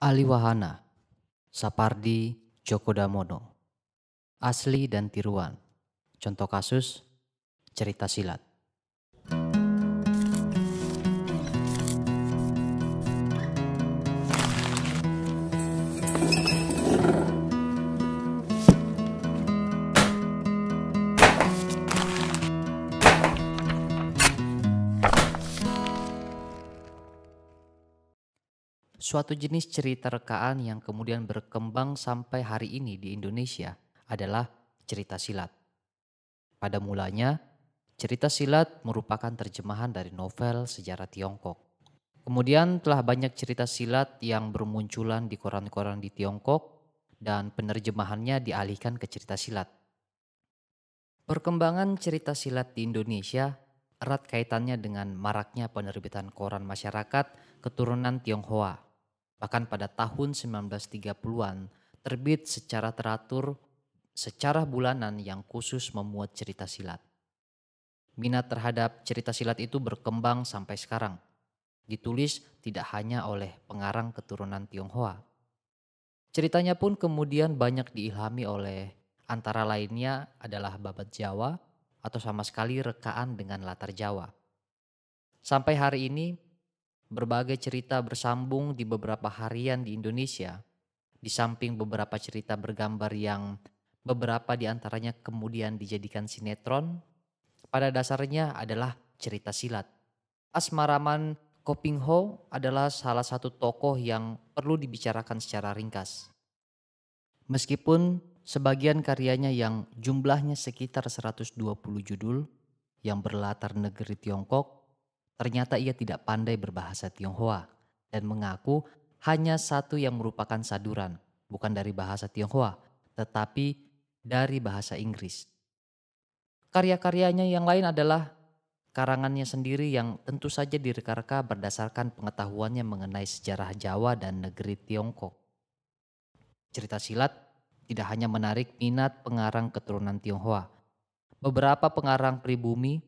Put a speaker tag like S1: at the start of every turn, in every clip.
S1: Ali Wahana, Sapardi Joko Damono, asli dan tiruan. Contoh kasus cerita silat. Suatu jenis cerita rekaan yang kemudian berkembang sampai hari ini di Indonesia adalah cerita silat. Pada mulanya, cerita silat merupakan terjemahan dari novel sejarah Tiongkok. Kemudian telah banyak cerita silat yang bermunculan di koran-koran di Tiongkok dan penerjemahannya dialihkan ke cerita silat. Perkembangan cerita silat di Indonesia erat kaitannya dengan maraknya penerbitan koran masyarakat keturunan Tionghoa. Bahkan pada tahun 1930-an terbit secara teratur secara bulanan yang khusus memuat cerita silat. Minat terhadap cerita silat itu berkembang sampai sekarang. Ditulis tidak hanya oleh pengarang keturunan Tionghoa. Ceritanya pun kemudian banyak diilhami oleh antara lainnya adalah babat Jawa atau sama sekali rekaan dengan latar Jawa. Sampai hari ini, Berbagai cerita bersambung di beberapa harian di Indonesia, di samping beberapa cerita bergambar yang beberapa di antaranya kemudian dijadikan sinetron, pada dasarnya adalah cerita silat. Asmaraman Kopingho adalah salah satu tokoh yang perlu dibicarakan secara ringkas. Meskipun sebagian karyanya yang jumlahnya sekitar 120 judul yang berlatar negeri Tiongkok Ternyata ia tidak pandai berbahasa Tionghoa dan mengaku hanya satu yang merupakan saduran, bukan dari bahasa Tionghoa, tetapi dari bahasa Inggris. Karya-karyanya yang lain adalah karangannya sendiri yang tentu saja direka-reka berdasarkan pengetahuannya mengenai sejarah Jawa dan negeri Tiongkok. Cerita silat tidak hanya menarik minat pengarang keturunan Tionghoa. Beberapa pengarang pribumi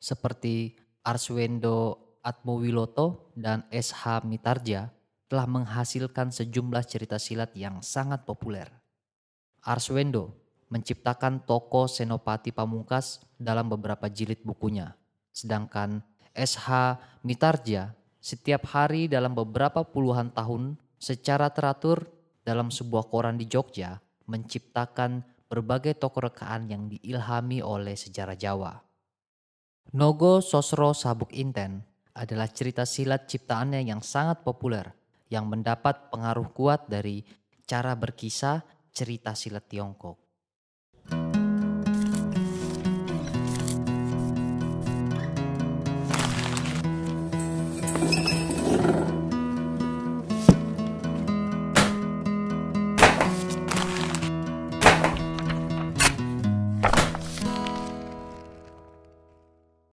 S1: seperti Arswendo Atmowiloto dan SH Mitarja telah menghasilkan sejumlah cerita silat yang sangat populer. Arswendo menciptakan toko Senopati Pamungkas dalam beberapa jilid bukunya, sedangkan SH Mitarja setiap hari dalam beberapa puluhan tahun secara teratur dalam sebuah koran di Jogja menciptakan berbagai toko rekaan yang diilhami oleh sejarah Jawa. Nogo Sosro Sabuk Inten adalah cerita silat ciptaannya yang sangat populer yang mendapat pengaruh kuat dari cara berkisah cerita silat Tiongkok. Thank you.